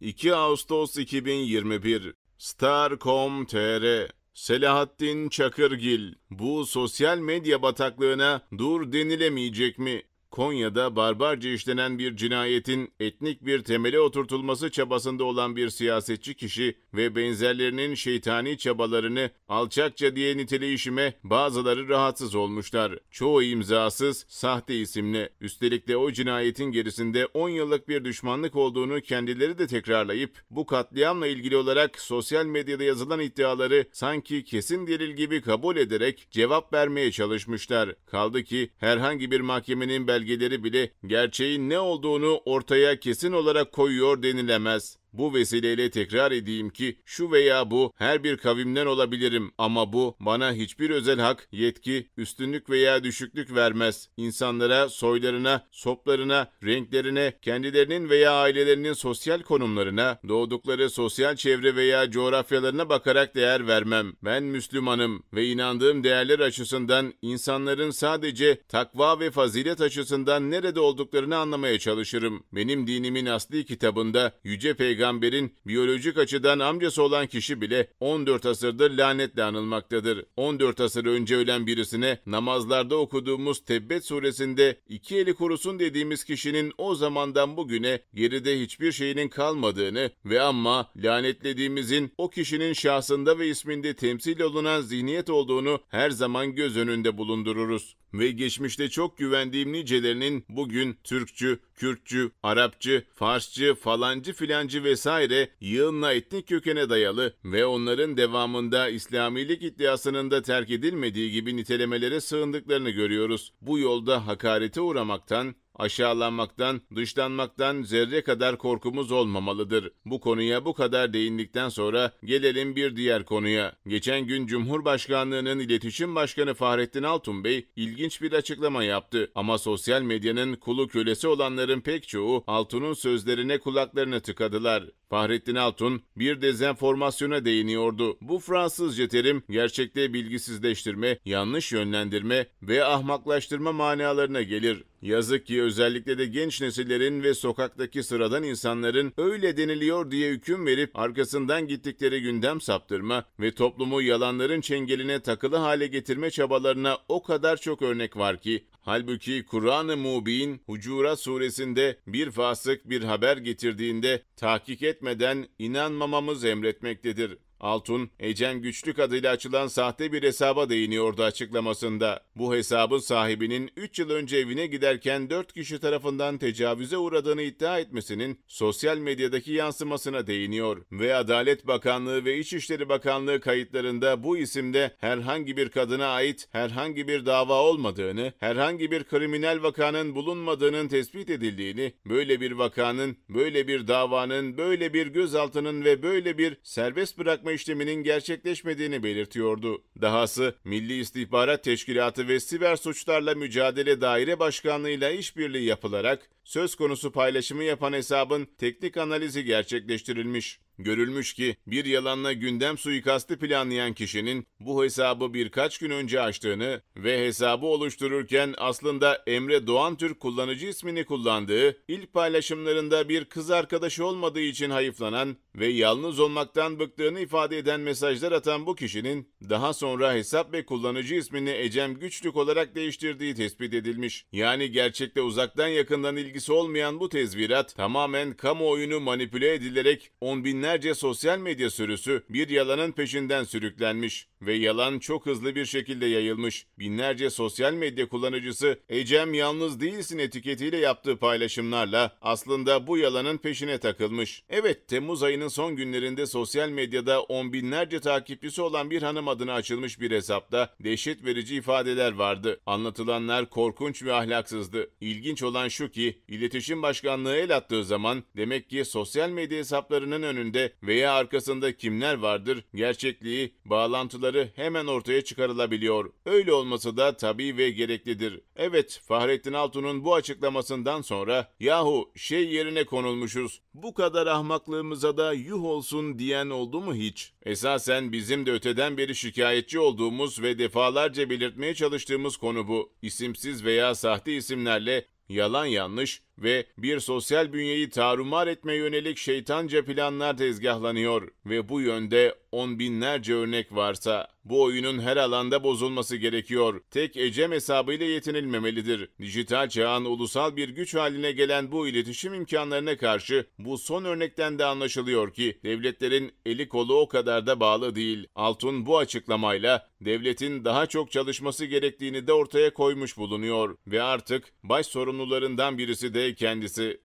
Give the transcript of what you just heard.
2 Ağustos 2021 Star.com.tr Selahattin Çakırgil, bu sosyal medya bataklığına dur denilemeyecek mi? Konya'da barbarca işlenen bir cinayetin etnik bir temele oturtulması çabasında olan bir siyasetçi kişi ve benzerlerinin şeytani çabalarını alçakça diye niteleyişime bazıları rahatsız olmuşlar. Çoğu imzasız, sahte isimli. Üstelik de o cinayetin gerisinde 10 yıllık bir düşmanlık olduğunu kendileri de tekrarlayıp bu katliamla ilgili olarak sosyal medyada yazılan iddiaları sanki kesin delil gibi kabul ederek cevap vermeye çalışmışlar. Kaldı ki herhangi bir mahkemenin belgesi belgeleri bile gerçeğin ne olduğunu ortaya kesin olarak koyuyor denilemez. Bu vesileyle tekrar edeyim ki şu veya bu her bir kavimden olabilirim ama bu bana hiçbir özel hak, yetki, üstünlük veya düşüklük vermez. İnsanlara, soylarına, soplarına, renklerine, kendilerinin veya ailelerinin sosyal konumlarına, doğdukları sosyal çevre veya coğrafyalarına bakarak değer vermem. Ben Müslümanım ve inandığım değerler açısından insanların sadece takva ve fazilet açısından nerede olduklarını anlamaya çalışırım. Benim dinimin asli kitabında Yüce Peygamber peygamberin biyolojik açıdan amcası olan kişi bile 14 asırdır lanetle anılmaktadır. 14 asır önce ölen birisine namazlarda okuduğumuz Tebbet suresinde iki eli kurusun dediğimiz kişinin o zamandan bugüne geride hiçbir şeyinin kalmadığını ve ama lanetlediğimizin o kişinin şahsında ve isminde temsil olunan zihniyet olduğunu her zaman göz önünde bulundururuz ve geçmişte çok güvendiğim nicelerinin bugün Türkçü, Kürtçü, Arapçı, Farsçı, falancı filancı vesaire yığınla etnik kökene dayalı ve onların devamında İslamilik iddiasının da terk edilmediği gibi nitelemelere sığındıklarını görüyoruz. Bu yolda hakarete uğramaktan, Aşağılanmaktan, dışlanmaktan zerre kadar korkumuz olmamalıdır. Bu konuya bu kadar değindikten sonra gelelim bir diğer konuya. Geçen gün Cumhurbaşkanlığının İletişim Başkanı Fahrettin Altun Bey ilginç bir açıklama yaptı. Ama sosyal medyanın kulu kölesi olanların pek çoğu Altun'un sözlerine kulaklarını tıkadılar. Fahrettin Altun bir dezenformasyona değiniyordu. Bu Fransızca terim gerçekte bilgisizleştirme, yanlış yönlendirme ve ahmaklaştırma manalarına gelir. Yazık ki özellikle de genç nesillerin ve sokaktaki sıradan insanların öyle deniliyor diye hüküm verip arkasından gittikleri gündem saptırma ve toplumu yalanların çengeline takılı hale getirme çabalarına o kadar çok örnek var ki Halbuki Kur'an-ı Mubin Hucura suresinde bir fasık bir haber getirdiğinde tahkik etmeden inanmamamız emretmektedir. Altun, Ecem Güçlük adıyla açılan sahte bir hesaba değiniyordu açıklamasında. Bu hesabın sahibinin 3 yıl önce evine giderken 4 kişi tarafından tecavüze uğradığını iddia etmesinin sosyal medyadaki yansımasına değiniyor. Ve Adalet Bakanlığı ve İçişleri Bakanlığı kayıtlarında bu isimde herhangi bir kadına ait herhangi bir dava olmadığını, herhangi bir kriminal vakanın bulunmadığının tespit edildiğini, böyle bir vakanın, böyle bir davanın, böyle bir gözaltının ve böyle bir serbest bırakma bırakma işleminin gerçekleşmediğini belirtiyordu. Dahası Milli İstihbarat Teşkilatı ve Siber Suçlarla Mücadele Daire Başkanlığıyla işbirliği yapılarak söz konusu paylaşımı yapan hesabın teknik analizi gerçekleştirilmiş. Görülmüş ki bir yalanla gündem suikastı planlayan kişinin bu hesabı birkaç gün önce açtığını ve hesabı oluştururken aslında Emre Doğan Türk kullanıcı ismini kullandığı, ilk paylaşımlarında bir kız arkadaşı olmadığı için hayıflanan ve yalnız olmaktan bıktığını ifade eden mesajlar atan bu kişinin daha sonra hesap ve kullanıcı ismini Ecem Güçlük olarak değiştirdiği tespit edilmiş. Yani gerçekte uzaktan yakından ilgisi olmayan bu tezvirat tamamen kamuoyunu manipüle edilerek on binler binlerce sosyal medya sürüsü bir yalanın peşinden sürüklenmiş ve yalan çok hızlı bir şekilde yayılmış. Binlerce sosyal medya kullanıcısı Ecem yalnız değilsin etiketiyle yaptığı paylaşımlarla aslında bu yalanın peşine takılmış. Evet Temmuz ayının son günlerinde sosyal medyada on binlerce takipçisi olan bir hanım adına açılmış bir hesapta dehşet verici ifadeler vardı. Anlatılanlar korkunç ve ahlaksızdı. İlginç olan şu ki iletişim başkanlığı el attığı zaman demek ki sosyal medya hesaplarının önünde veya arkasında kimler vardır gerçekliği bağlantılı ayrıntıları hemen ortaya çıkarılabiliyor. Öyle olması da tabii ve gereklidir. Evet, Fahrettin Altun'un bu açıklamasından sonra yahu şey yerine konulmuşuz. Bu kadar ahmaklığımıza da yuh olsun diyen oldu mu hiç? Esasen bizim de öteden beri şikayetçi olduğumuz ve defalarca belirtmeye çalıştığımız konu bu. İsimsiz veya sahte isimlerle yalan yanlış, ve bir sosyal bünyeyi tarumar etme yönelik şeytanca planlar tezgahlanıyor ve bu yönde on binlerce örnek varsa bu oyunun her alanda bozulması gerekiyor. Tek ecem hesabıyla yetinilmemelidir. Dijital çağın ulusal bir güç haline gelen bu iletişim imkanlarına karşı bu son örnekten de anlaşılıyor ki devletlerin eli kolu o kadar da bağlı değil. Altun bu açıklamayla devletin daha çok çalışması gerektiğini de ortaya koymuş bulunuyor ve artık baş sorumlularından birisi de kendisi